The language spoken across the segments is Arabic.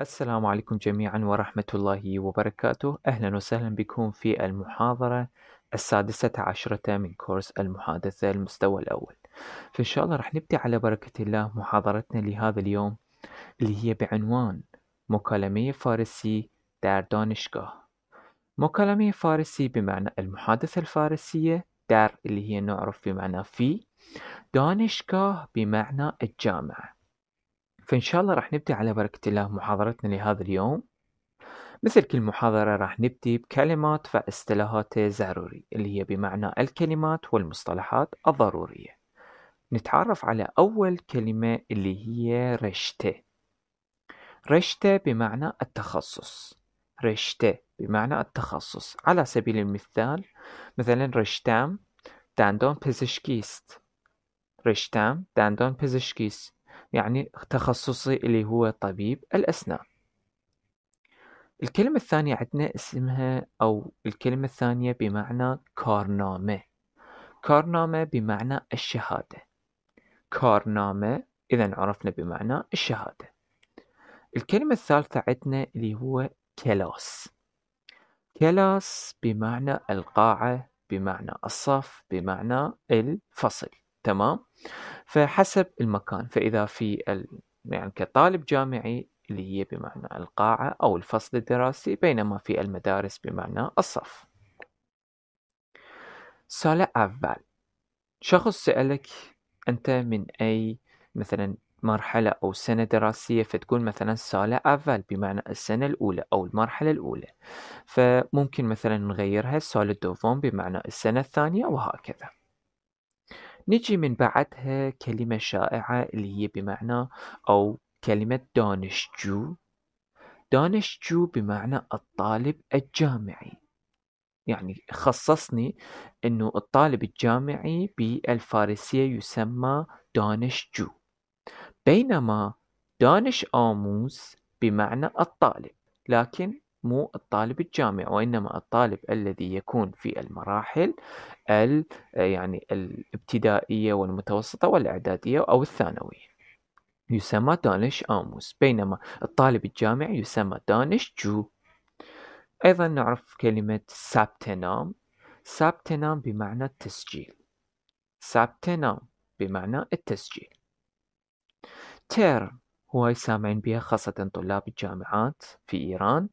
السلام عليكم جميعا ورحمة الله وبركاته أهلا وسهلا بكم في المحاضرة السادسة عشرة من كورس المحادثة المستوى الأول فإن شاء الله راح نبدأ على بركة الله محاضرتنا لهذا اليوم اللي هي بعنوان مكالمة فارسي در دانشگاه مكالمة فارسي بمعنى المحادثة الفارسية در اللي هي نعرف بمعنى في دانشگاه بمعنى الجامعة فإن شاء الله راح نبدأ على بركة الله محاضرتنا لهذا اليوم مثل كل محاضرة راح نبدي بكلمات فاصطلاحات ضروري اللي هي بمعنى الكلمات والمصطلحات الضرورية نتعرف على أول كلمة اللي هي رشته رشته بمعنى التخصص رشته بمعنى التخصص على سبيل المثال مثلا رشتام داندون بزشكيست رشتام داندون بزشكيست يعني تخصصي اللي هو طبيب الأسنان الكلمة الثانية عندنا اسمها أو الكلمة الثانية بمعنى كارنامة كارنامة بمعنى الشهادة كارنامة إذا عرفنا بمعنى الشهادة الكلمة الثالثة عندنا اللي هو كلاس كلاس بمعنى القاعة بمعنى الصف بمعنى الفصل تمام فحسب المكان فإذا في ال... يعني كطالب جامعي اللي هي بمعنى القاعة أو الفصل الدراسي بينما في المدارس بمعنى الصف سؤال أول شخص سألك أنت من أي مثلا مرحلة أو سنة دراسية فتقول مثلا سالة أفال بمعنى السنة الأولى أو المرحلة الأولى فممكن مثلا نغيرها سالة دوفون بمعنى السنة الثانية وهكذا نجي من بعدها كلمة شائعة اللي هي بمعنى أو كلمة دانشجو دانشجو بمعنى الطالب الجامعي يعني خصصني أنه الطالب الجامعي بالفارسية يسمى دانشجو بينما دانش آموز بمعنى الطالب لكن مو الطالب الجامع وإنما الطالب الذي يكون في المراحل ال يعني الابتدائية والمتوسطة والإعدادية أو الثانوية يسمى دانش آموس بينما الطالب الجامع يسمى دانش جو أيضا نعرف كلمة سابتنام سابتنام بمعنى التسجيل سابتنام بمعنى التسجيل تيرم هواي سامعين بها خاصة طلاب الجامعات في إيران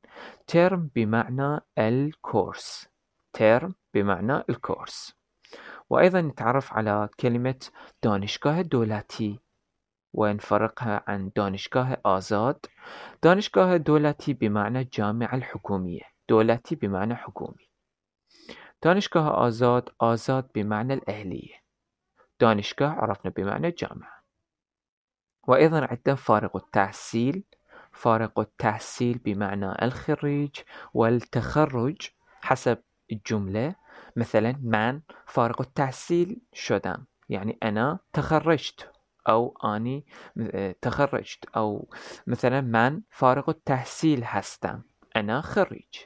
ترم بمعنى الكورس ترم بمعنى الكورس وأيضا نتعرف على كلمة دانشقاه دولتي ونفرقها عن دانشقاه آزاد دانشقاه دولتي بمعنى الجامعة الحكومية دولتي بمعنى حكومي دانشقاه آزاد آزاد بمعنى الأهلية دانشقاه عرفنا بمعنى الجامعة وأيضا عندنا فارق التحصيل فارق التحصيل بمعنى الخريج والتخرج حسب الجملة مثلا من فارق التحصيل شدم يعني أنا تخرجت أو أني آه، تخرجت أو مثلا من فارق التحصيل هستم أنا خريج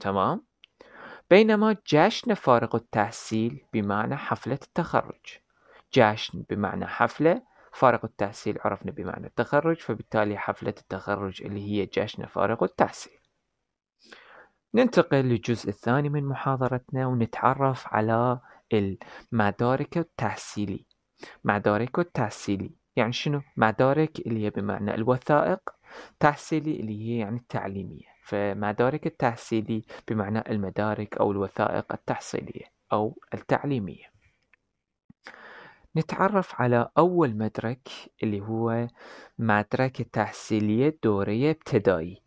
تمام بينما جشن فارق التحصيل بمعنى حفلة التخرج جشن بمعنى حفلة فارق التحصيل عرفنا بمعنى التخرج فبالتالي حفلة التخرج اللي هي جشن فارق التحصيل ننتقل للجزء الثاني من محاضرتنا ونتعرف على المدارك التحصيلي مدارك التحصيلي يعني شنو مدارك اللي هي بمعنى الوثائق تحصيلي اللي هي يعني التعليمية فمدارك التحصيلي بمعنى المدارك أو الوثائق التحصيلية أو التعليمية نتعرف على أول مدرك اللي هو مدرك تحصيلية دورية ابتدائي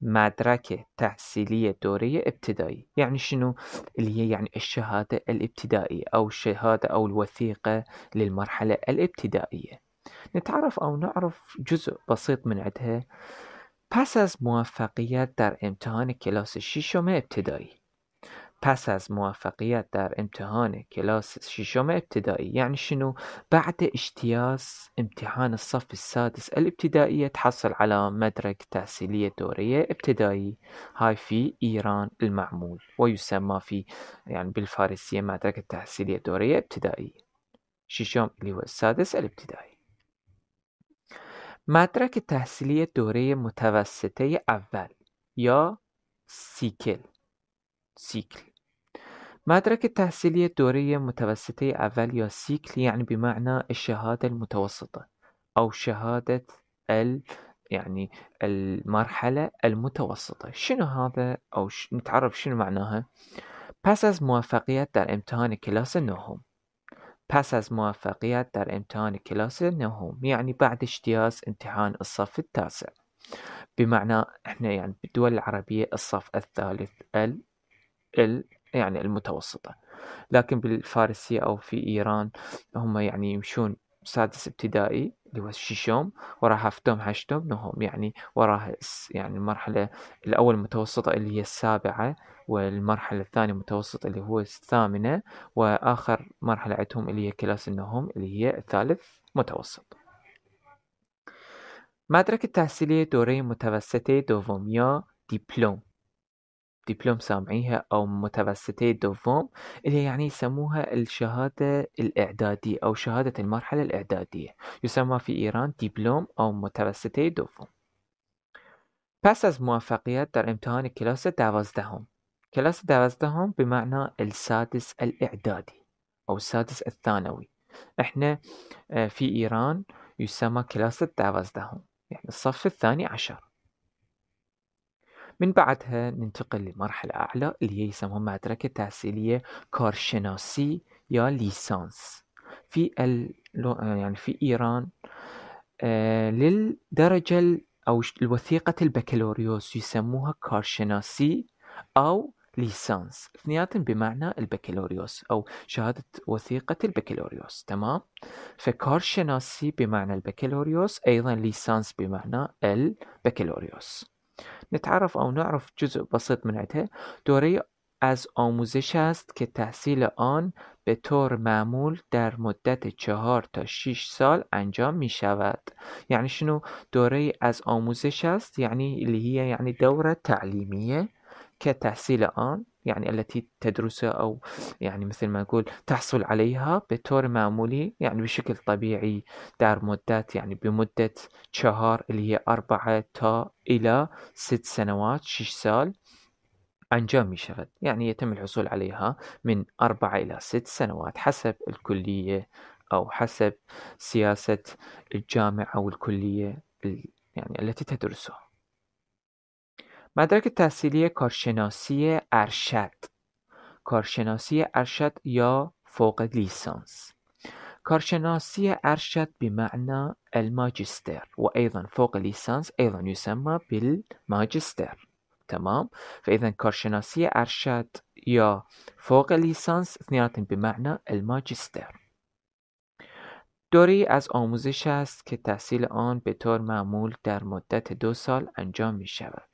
مدرك تحصيلية دورية ابتدائي يعني شنو اللي هي يعني الشهادة الابتدائية أو الشهادة أو الوثيقة للمرحلة الابتدائية نتعرف أو نعرف جزء بسيط من عدها بس از موفقیت در امتحان کلاس ششم ابتدایی پس از موفقیت در امتحان کلاس ششم ابتدایی یعنی شنو بعد اجتیاز امتحان الصف السادس الابتدایی تحصل علی مدرک تحصیلی دوره ابتدایی های فی ایران المعمول ویسمی فی یعنی یعنی بالفارسی مدرک تحصیلی دوره ابتدایی ششم اللی هو السادس الابتدائی مدرک تحصیلی دوره متوسطه اول یا سیکل سیکل مدرك التحصيلية الدورية متوسطي اول یا سيكل يعني بمعنى الشهادة المتوسطة أو شهادة ال يعني المرحلة المتوسطة شنو هذا أو ش... نتعرف شنو معناها پس از موفقیت در امتحان کلاس نهم پس از موفقیت در امتحان کلاس نهم يعني بعد اجتياز امتحان الصف التاسع بمعنى احنا يعني بالدول العربية الصف الثالث ال ال يعني المتوسطة لكن بالفارسية أو في إيران هم يعني يمشون سادس ابتدائي اللي هو الشيشوم وراها فتوم هاشتوم نهم يعني وراها يعني المرحلة الأول متوسطة اللي هي السابعة والمرحلة الثانية متوسطة اللي هو الثامنة وآخر مرحلة عندهم اللي هي كلاس النهم اللي هي الثالث متوسط مدرك تحصیلی دوري متوسطه دوفوميا ديبلوم دبلوم سامعيها أو متوسطي دوفوم اللي يعني يسموها الشهادة الإعدادية أو شهادة المرحلة الإعدادية يسمى في إيران دبلوم أو متوسطي دوفوم پس از موفقیت در امتحان کلاس دوازدهم کلاس دوازدهم به السادس الإعدادي أو السادس الثانوي احنا اه، في إيران يسمى كلاس دوازدهم يعني الصف الثاني عشر من بعدها ننتقل لمرحلة أعلى اللي هي يسموها مدركة تحصيلية كارشناسي يا ليسانس في ال... يعني في إيران آه للدرجة ال... أو الوثيقة البكالوريوس يسموها كارشناسي أو ليسانس اثنيناتهم بمعنى البكالوريوس أو شهادة وثيقة البكالوريوس تمام فكارشناسي بمعنى البكالوريوس أيضا ليسانس بمعنى البكالوريوس نتعرف او نعرف جزء بسيط من عده دوره از آموزش است که تحصیل آن به طور معمول در مدت چهار تا 6 سال انجام می شود یعنی شنو دوره از آموزش است یعنی اللی یعنی دوره تعلیمیه که تحصیل آن يعني التي تدرسها أو يعني مثل ما نقول تحصل عليها بطور معمولي يعني بشكل طبيعي دار مدات يعني بمدة شهر اللي هي أربعة تا إلى ست سنوات شش سال أنجام شغل يعني يتم الحصول عليها من أربعة إلى ست سنوات حسب الكلية أو حسب سياسة الجامعة أو الكلية يعني التي تدرسها مدرک تحصیلی کارشناسی ارشد کارشناسی ارشد یا فوق لیسانس کارشناسی ارشد به معنی الماجستر و ایضا فوق لیسانس ایضا یسمی بالماجستر. تمام فاذا کارشناسی ارشد یا فوق لیسانس اللیسانس به معنی الماجستر. دوری از آموزش است که تحصیل آن به طور معمول در مدت دو سال انجام می شود.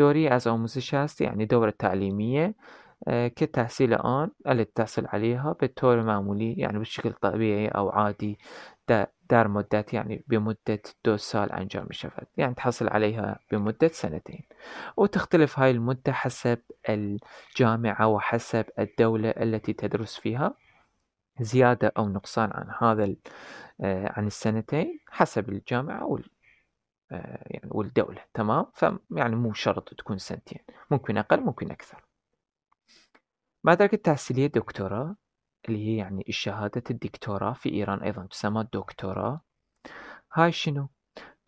دوري از آموزش هست یعنی دورة تعلیمیه اه، که تحصیل آن اللي تحصل عليها طور معمولی یعنی شکل طبیعی او عادی در مدت يعني بمدة دو سال انجام می شود يعني تحصل عليها بمدة سنتين وتختلف هاي المدة حسب الجامعة وحسب الدولة التي تدرس فيها زيادة أو نقصان عن هذا اه، عن السنتين حسب الجامعة آه، يعني والدولة تمام فيعني مو شرط تكون سنتين ممكن أقل ممكن أكثر درجة التحصيلية دكتوراه اللي هي يعني الشهادة الدكتوراه في إيران أيضا تسمى دكتوراه هاي شنو؟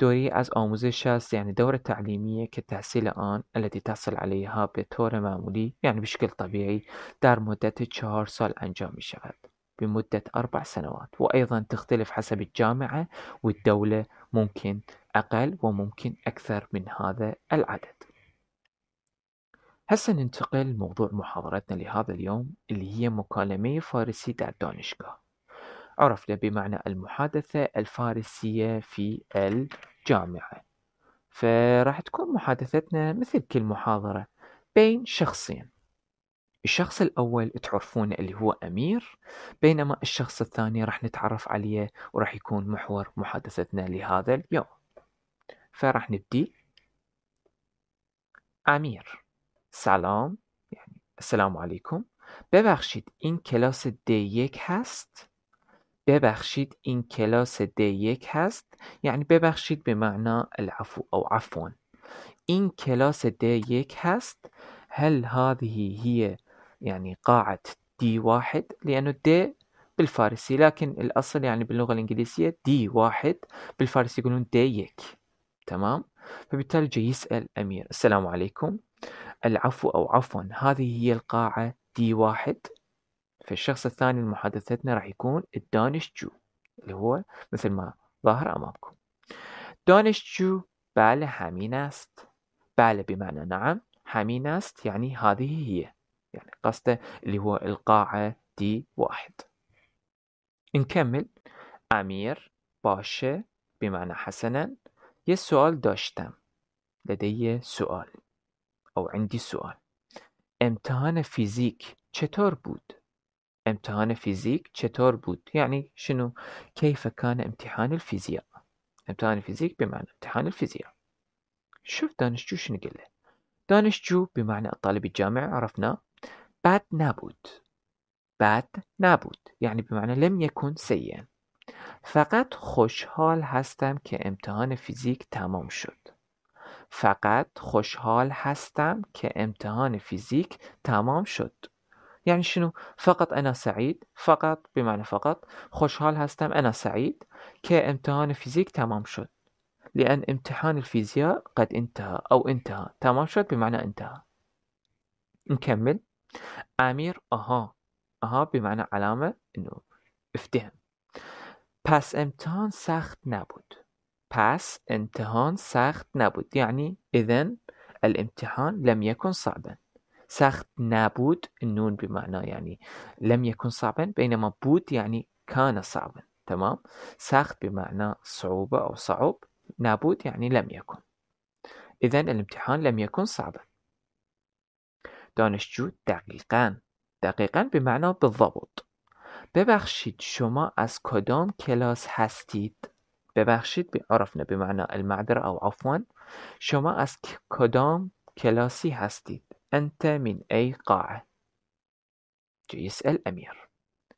دوري از آموزش است يعني دورة تعليمية كتحصيل آن التي تحصل عليها بطور معمولي يعني بشكل طبيعي در مدة چهار سال انجام شود بمدة أربع سنوات وأيضا تختلف حسب الجامعة والدولة ممكن أقل وممكن أكثر من هذا العدد هسا ننتقل لموضوع محاضرتنا لهذا اليوم اللي هي مكالمة فارسي در دانشگاه عرفنا بمعنى المحادثة الفارسية في الجامعة فراح تكون محادثتنا مثل كل محاضرة بين شخصين الشخص الأول تعرفونه اللي هو أمير بينما الشخص الثاني راح نتعرف عليه وراح يكون محور محادثتنا لهذا اليوم فراح نبدي أمير سلام يعني السلام عليكم ببخشيد إن كلاس دي يك هست ببخشيد إن كلاس دي يك هست يعني ببخشيد بمعنى العفو او عفوا إن كلاس دي يك هست هل هذه هي يعني قاعة دي واحد لأنه دي بالفارسي لكن الأصل يعني باللغة الإنجليزية دي واحد بالفارسي يقولون ديك تمام فبالتالي جاي يسأل أمير السلام عليكم العفو أو عفوا هذه هي القاعة دي واحد فالشخص الثاني لمحادثتنا راح يكون جو اللي هو مثل ما ظاهر أمامكم دانشجو بله همین است بله بمعنى نعم همین است يعني هذه هي يعني قصده اللي هو القاعة دي واحد نكمل أمير باشا بمعنى حسنا يسؤال داشتم لدي سوال او عندي سوال امتحان فيزيك چطور بود؟ امتحان فيزيك چطور بود؟ يعني شنو كيف كان امتحان الفيزياء امتحان الفيزيك بمعنى امتحان الفيزياء شوف دانشجو شنو قال دانشجو بمعنى الطالب الجامعي عرفناه بد نبود بد نبود یعنی به معنی لم یکن سیه فقط خوشحال هستم که امتحان فیزیک تمام شد فقط خوشحال هستم که امتحان فیزیک تمام شد یعنی شنو فقط انا سعید فقط به معنی فقط خوشحال هستم انا سعید که امتحان فیزیک تمام شد لأن امتحان الفيزياء قد انتهى او انتهى تمام شد بمعنى انتهى نكمل امير اها اها بمعنى علامه انه افتهم پس امتحان سخت نبود پس امتحان سخت نبود يعني اذا الامتحان لم يكن صعبا سخت نبود النون بمعنى يعني لم يكن صعبا بينما بود يعني كان صعبا تمام سخت بمعنى صعوبة أو صعب نبود يعني لم يكن إذا الامتحان لم يكن صعبا دانشجو دقیقا دقیقا به معنا بالضبط ببخشید شما از کدام کلاس هستید ببخشید عرفنا به معنا المعدر او عفوا شما از کدام کلاسی هستید انت من ای قاعه ال امیر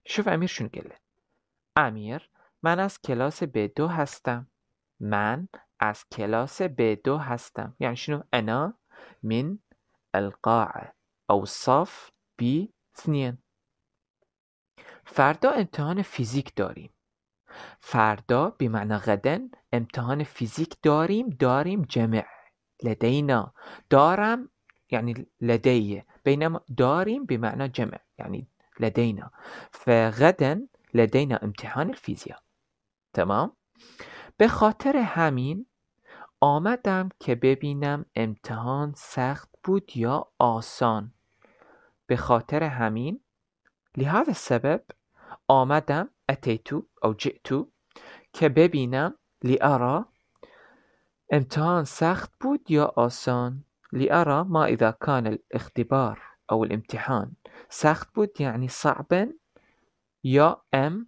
شوف امیر شون گله امیر من از کلاس b دو هستم من از کلاس B2 هستم یعنی شنو انا من القاعه صاف بی اثنین فردا امتحان فیزیک داریم فردا به معنی غدن امتحان فیزیک داریم داریم جمع لدینا دارم یعنی لدیه بینما داریم به معنی جمع یعنی لدینا فغدن لدینا امتحان الفیزیا تمام به خاطر همین آمدم که ببینم امتحان سخت بود یا آسان به خاطر همین لهذا سبب آمدم اتیتو او جئتو که ببینم لیارا امتحان سخت بود یا آسان لیارا ما اذا كان الاختبار او الامتحان سخت بود یعنی صعبن یا ام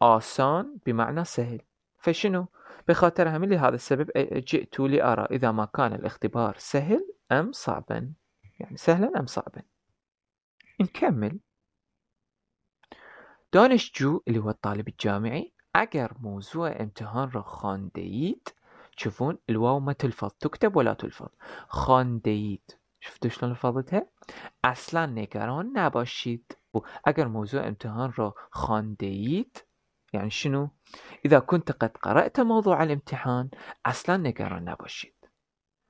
آسان بمعنی سهل فشنو بخاطر خاطر لهذا السبب جئت لأرى إذا ما كان الاختبار سهل أم صعبا يعني سهلا أم صعبا نكمل جو اللي هو الطالب الجامعي أجر موضوع امتحان رو خانديد تشوفون الواو ما تلفظ تكتب ولا تلفظ خانديد شفتوا شلون لفظتها اصلا نگران نباشید اگر موضوع امتحان را خواندید یعنی شنو؟ اذا كنت قد قرأت موضوع الامتحان اصلا نگران نباشید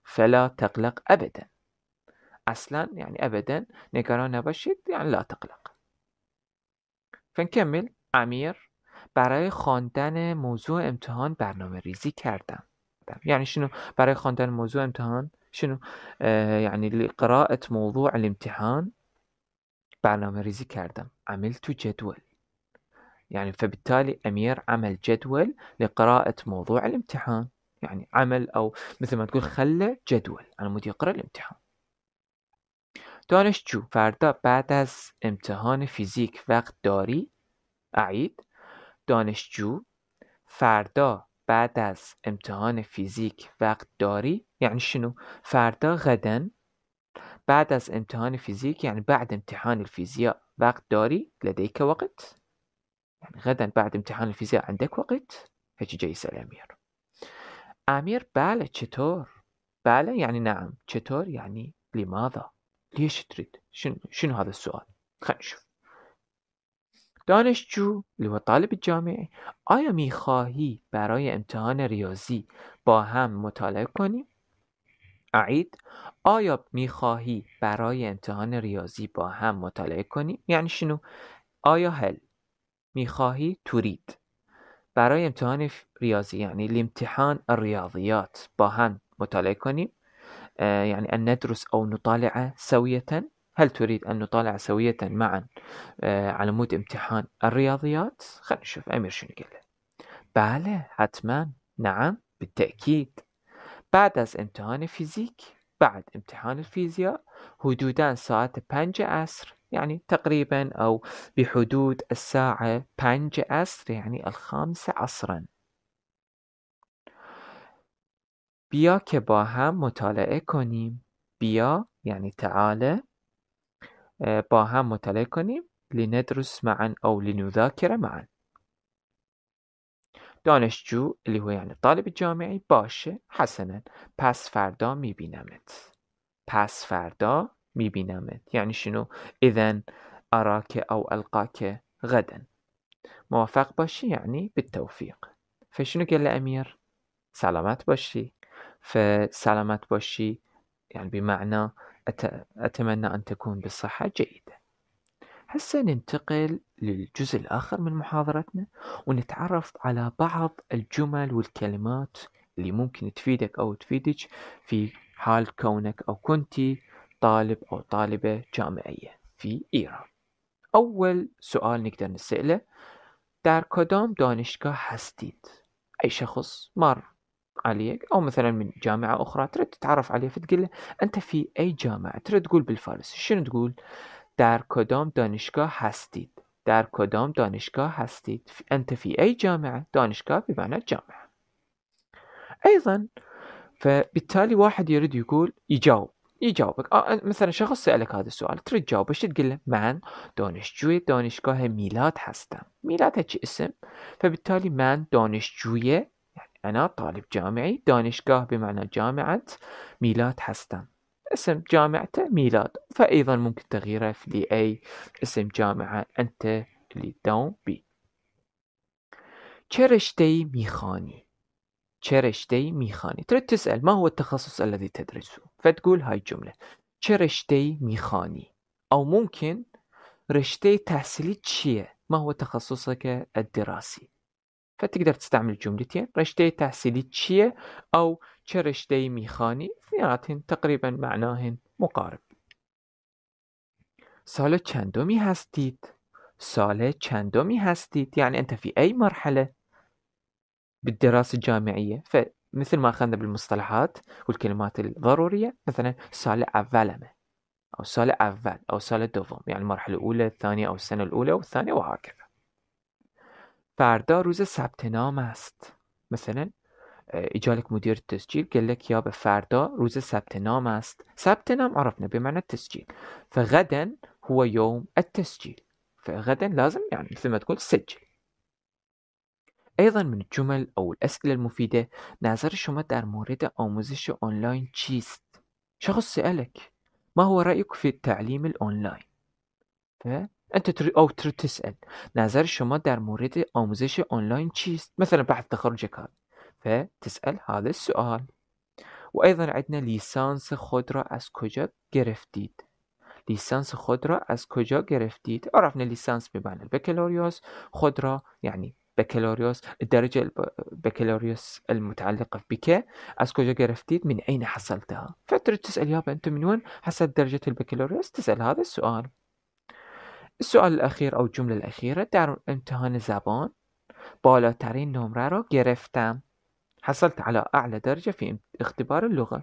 فلا تقلق ابدا اصلا یعنی ابدا نگران نباشید یعنی لا تقلق فنکمل امیر برای خواندن موضوع امتحان برنامه ریزی کردم یعنی شنو برای خواندن موضوع امتحان شنو یعنی قرائت موضوع الامتحان برنامه ریزی کردم عملت جدول يعني فبالتالي أمير عمل جدول لقراءة موضوع الامتحان يعني عمل أو مثل ما تقول خلى جدول على مود يقرأ الامتحان دانشجو فردا بعد از امتحان فیزیک وقت داری؟ اعید دانشجو فردا بعد از امتحان فیزیک وقت داری؟ یعنی شنو؟ فردا غدا بعد از امتحان فیزیک یعنی بعد امتحان الفیزیاء وقت داری؟ لديك وقت؟ غدا بعد امتحان الفيزياء عندك وقت هيك جاي يسأل أمير أمير بله چطور بله يعني نعم چطور يعني لماذا ليش تريد شنو, شنو هذا السؤال خلينا نشوف دانشجو اللي هو طالب آیا میخواهی برای امتحان ریاضی با هم مطالعه کنیم؟ عید آیا میخواهی برای امتحان ریاضی با هم مطالعه کنیم؟ یعنی شنو؟ آیا هل میخواهی تورید برای امتحان ریاضی یعنی لامتحان الریاضیات با هم مطالعه کنیم یعنی ان ندرس او نطالع سوية هل تريد أن نطالع سوية معا على امتحان الرياضيات خلينا نشوف أمير شنو قال بله حتما نعم بالتأكيد بعد از امتحان فیزیک بعد امتحان فیزیا حدودا ساعت پنج عصر يعني تقريبا أو بحدود الساعة 5 عصر يعني الخامسة عصرا بیا که با هم مطالعه کنیم بیا یعنی تعاله با هم مطالعه کنیم لندرس معا او لنذاکر معا دانشجو اللی هو یعنی طالب جامعی باشه حسنا پس فردا میبینمت پس فردا مي بنامت يعني شنو إذا أراك أو ألقاك غدا موافق باشي يعني بالتوفيق فشنو قال له أمير سلامات باشي فسلامات باشي يعني بمعنى أتمنى أن تكون بصحة جيدة هسا ننتقل للجزء الآخر من محاضرتنا ونتعرف على بعض الجمل والكلمات اللي ممكن تفيدك أو تفيدك في حال كونك أو كنتي طالب أو طالبة جامعية في إيران أول سؤال نقدر نسأله در كدام دانشكا هستید؟ أي شخص مر عليك أو مثلا من جامعة أخرى تريد تتعرف عليه فتقول له أنت في أي جامعة تريد تقول بالفارس شنو تقول؟ در كدام دانشكا هستید؟ در كدام دانشكا هستید؟ أنت في أي جامعة؟ دانشكا بمعنى جامعة أيضا فبالتالي واحد يريد يقول يجاوب يجاوبك آه مثلا شخص سألك هذا السؤال تريد تجاوب ايش تقول له من دانشجوی دانشگاه میلاد هستم میلاد هیچ اسم فبالتالی من دانشجوی انا طالب جامعي دانشگاه بمعنى جامعة ميلاد هستم اسم جامعته ميلاد فأيضا ممكن تغييره لأي اسم جامعة انت اللي تداوم بي چه رشته میخوانی چه ای میخوانی تريد تسأل ما هو التخصص الذي تدرسه فتقول های جمله چه ای میخوانی او ممکن رشته تحصیلی چیه ما هو تخصصک الدراسی فتقدر تستعمل الجملتین رشته تحصیلی چیه؟ او چه رشته میخانی اثنیناتهن تقریبا معناهن مقارب سال چندمی هستید؟ سال چندمی هستید؟ یعنی انت فی ای مرحله؟ بالدراسة الجامعية فمثل ما أخذنا بالمصطلحات والكلمات الضرورية مثلا سالة أفالمة أو سالة أفال أو سالة دوفوم يعني المرحلة الأولى الثانية أو السنة الأولى والثانية وهكذا فاردا روز ثبت نام است مثلا آه، اجالك مدير التسجيل قال لك يا فردا روز ثبت نام است نام عرفنا بمعنى التسجيل فغدا هو يوم التسجيل فغدا لازم يعني مثل ما تقول سجل أيضا من الجمل أو الأسئلة المفيدة نظر شما در مورد آموزش آنلاین چیست؟ شخص سألك ما هو رأيك في التعليم الأونلاين؟ فأنت تريد أو تريد تسأل نظر شما در مورد آموزش أونلاين چیست؟ مثلا بعد تخرجك هذا فتسأل هذا السؤال وأيضا عندنا لسانس خود را از کجا گرفتید؟ لسانس خود را از کجا گرفتید؟ عرفنا لسانس بمعنى البكالوريوس خود را يعني بكالوريوس الدرجة البكالوريوس المتعلقة بك أسكو كجا من أين حصلتها فترد تسأل يابا أنت من وين حصلت درجة البكالوريوس تسأل هذا السؤال السؤال الأخير أو الجملة الأخيرة در امتحان زبان بالاترین نمره رو گرفتم حصلت على أعلى درجة في اختبار اللغة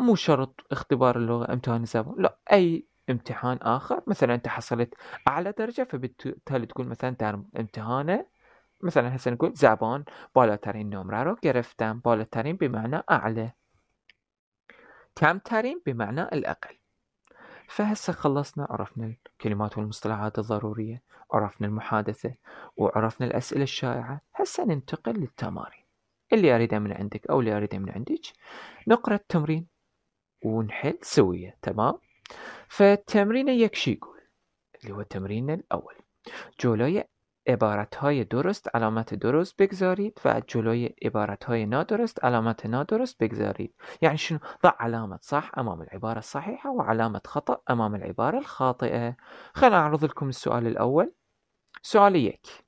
مو شرط اختبار اللغة امتحان زبان لا أي امتحان آخر مثلا أنت حصلت أعلى درجة فبالتالي تقول مثلا در امتحانه مثلا هسه نقول زبان بالاترین نمره رو گرفتم بالاترین بمعنى أعلى كمترين بمعنى الأقل فهسه خلصنا عرفنا الكلمات والمصطلحات الضرورية عرفنا المحادثة وعرفنا الأسئلة الشائعة هسه ننتقل للتمارين اللي أريده من عندك أو اللي أريده من عندك نقرأ التمرين ونحل سوية تمام فالتمرين يكشي يقول اللي هو التمرين الأول جولايا عبارتهای درست علامت درست بگذارید و جلوی عبارتهای نادرست علامت نادرست بگذارید يعني شنو ضع علامة صح أمام العبارة الصحيحة وعلامة خطأ أمام العبارة الخاطئة خلنا أعرض لكم السؤال الأول سؤال یک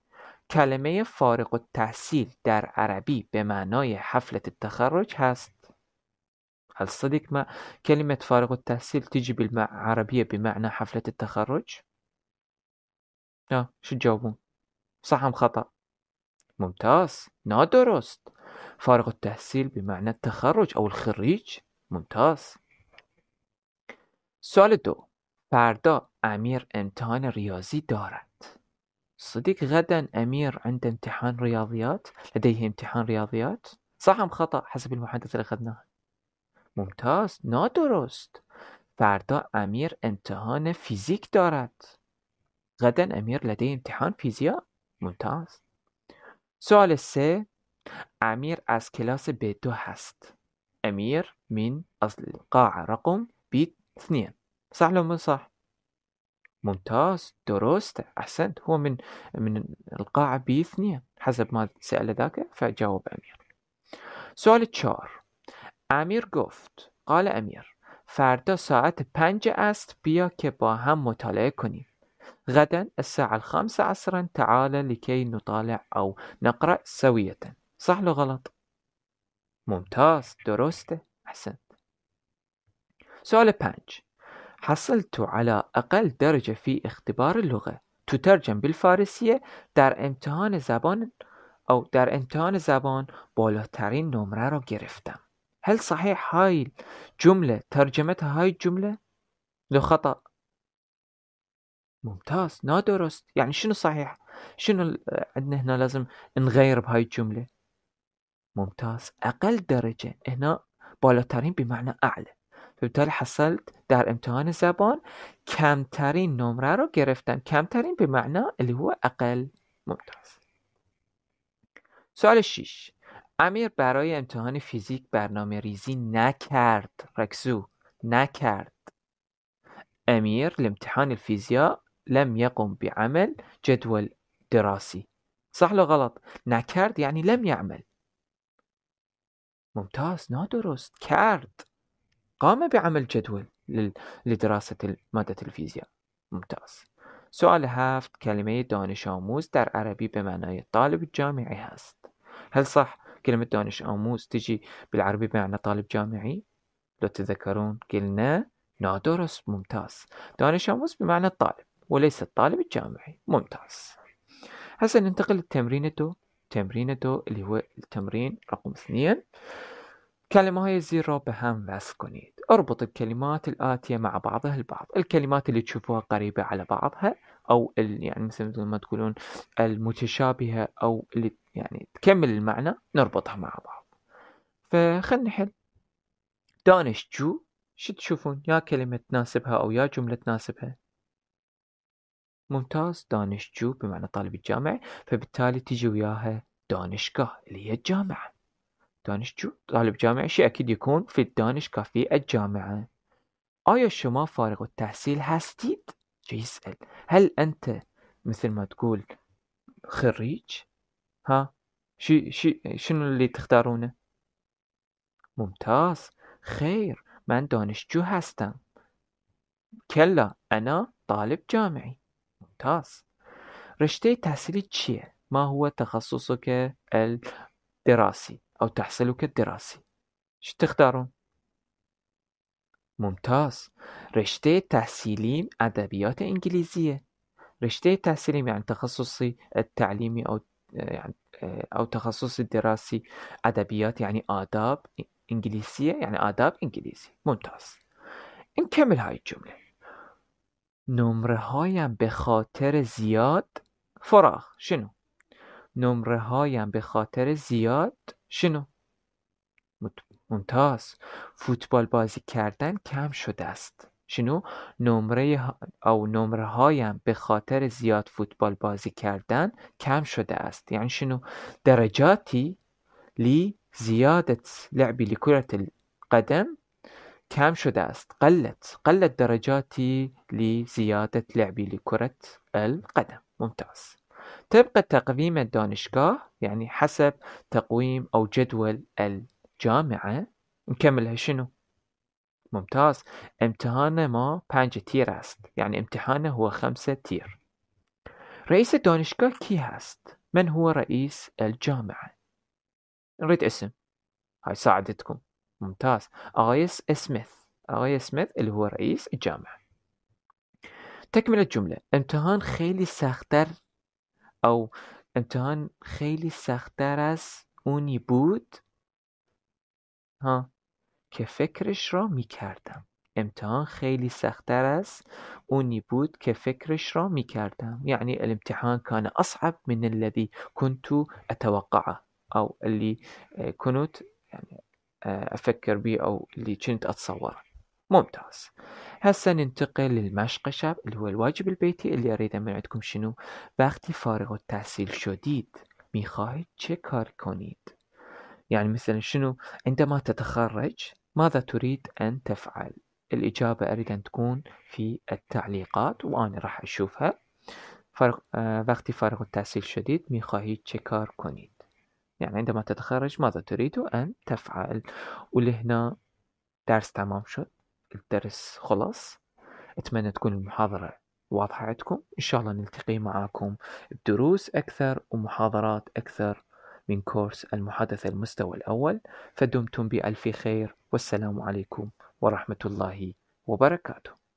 کلمه فارغ التحصیل در عربی به معنای حفلة التخرج هست هل صدق ما كلمة فارغ التحصيل تجي بالعربية بمعنى حفلة التخرج؟ لا آه، شو تجاوبون؟ صح أم خطأ؟ ممتاز نادرست فارغ التحصيل بمعنى التخرج أو الخريج ممتاز سوال دو فردا أمير امتحان رياضي دارد صديق غدا أمير عند امتحان رياضيات لديه امتحان رياضيات صح ام خطا حسب المحادثه اللي اخذناها ممتاز نادرست فردا أمير امتحان فيزيك دارد غدا أمير لديه امتحان فيزياء ممتاز سوال سه امیر از کلاس B2 هست امیر من از قاع رقم بی اثنين صح لو من صح؟ ممتاز درست احسنت هو من من القاع بي اثنين حسب ما سأل ذاك فجاوب امیر سؤال چهار امیر گفت قال امیر فردا ساعت پنج است بیا که با هم مطالعه کنیم غدا الساعة الخامسة عصرا تعال لكي نطالع أو نقرأ سوية صح لو غلط ممتاز درست أحسنت سؤال بانج حصلت على أقل درجة في اختبار اللغة تترجم بالفارسية در امتحان زبان أو در امتحان زبان بالاترين نمره رو گرفتم هل صحيح هاي الجملة ترجمتها هاي الجملة؟ لو خطأ ممتاز نادرست یعنی یعنی شنو صحيح شنو عندنا هنا لازم نغير بهاي الجملة ممتاز اقل درجه هنا بالاترین بمعنى أعلى فبالتالي حصلت در امتحان زبان کمترین نمره رو گرفتن کمترین به معنی اللي هو اقل ممتاز سوال 6 امیر برای امتحان فیزیک برنامه ریزی نکرد رکزو نکرد امیر لامتحان الفیزیا لم يقم بعمل جدول دراسي صح لو غلط نكرد يعني لم يعمل ممتاز نادرست كارد قام بعمل جدول لدراسة مادة الفيزياء ممتاز سؤال هفت كلمة دانش آموز در عربي بمعنى طالب جامعي هست هل صح كلمة دانش آموز تجي بالعربي بمعنى طالب جامعي لو تذكرون قلنا نادرست ممتاز دانش آموز بمعنى الطالب وليس الطالب الجامعي ممتاز هسه ننتقل لتمرينته تمرينته اللي هو التمرين رقم اثنين كلمة هي زيرو بهام فاسكونيت اربط الكلمات الآتية مع بعضها البعض الكلمات اللي تشوفوها قريبة على بعضها أو يعني مثل ما تقولون المتشابهة أو اللي يعني تكمل المعنى نربطها مع بعض فخلنا نحل جو شو تشوفون يا كلمة تناسبها أو يا جملة تناسبها ممتاز دانشجو بمعنى طالب الجامعي فبالتالي تجي وياها دانشجاه اللي هي الجامعة دانشجو طالب جامعي شيء أكيد يكون في الدانشجاه في الجامعة آية شما فارغ التحصيل هاستيد يسأل هل أنت مثل ما تقول خريج ها شي شي شنو اللي تختارونه ممتاز خير من دانشجو هستم كلا أنا طالب جامعي ممتاز رشته تحصیلی چیه ما هو که دراسی؟ او که الدراسی چی تختارون ممتاز رشته تحصیلیم ادبیات انگلیسیه رشته تحصیلیم یعنی تخصصی تعلیمی او یعنی یعنی، او تخصص دراسی ادبیات یعنی یعنی آداب انجلیزیه یعنی یعنی آداب انجلیزی ممتاز نکمل های الجمله هایم به خاطر زیاد فراخ شنو هایم به خاطر زیاد شنو ممتاز فوتبال بازی کردن کم شده است شنو نمره او نمره هایم به خاطر زیاد فوتبال بازی کردن کم شده است یعنی شنو درجاتی لی زیادت لعبی لكرة القدم كام شده است قلت قلت درجاتي لزيادة لعبي لكرة القدم ممتاز تبقى تقويم الدانشگاه يعني حسب تقويم أو جدول الجامعة نكملها شنو ممتاز امتحان ما 5 تير است يعني امتحانه هو خمسة تير رئيس الدانشگاه كي هست من هو رئيس الجامعة نريد اسم هاي ساعدتكم ممتاز آقای اسمث آقای اسميث اللي هو رئيس الجامعة جمله امتحان خیلی سختتر او امتحان خیلی سختتر از اونی بود ها که فکرش را می کردم امتحان خیلی سختتر از اونی بود که فکرش را می کردم یعنی الامتحان كان اصعب من الذي كنت اتوقعه او اللي كنت يعني یعنی آه، أفكر بيه أو اللي كنت أتصوره ممتاز هسه ننتقل للمشقشة اللي هو الواجب البيتي اللي أريده من عندكم شنو باختي فارغ التحصيل شديد میخواهید چه كار كونيد يعني مثلا شنو عندما تتخرج ماذا تريد أن تفعل الإجابة أريد أن تكون في التعليقات وأنا راح أشوفها فرق وقتی آه، فارغ التحصيل شديد میخواهید چه كار كونيد يعني عندما تتخرج ماذا تريد أن تفعل ولهنا درس تمام شد الدرس خلص أتمنى تكون المحاضرة واضحة عندكم إن شاء الله نلتقي معاكم بدروس أكثر ومحاضرات أكثر من كورس المحادثة المستوى الأول فدمتم بألف خير والسلام عليكم ورحمة الله وبركاته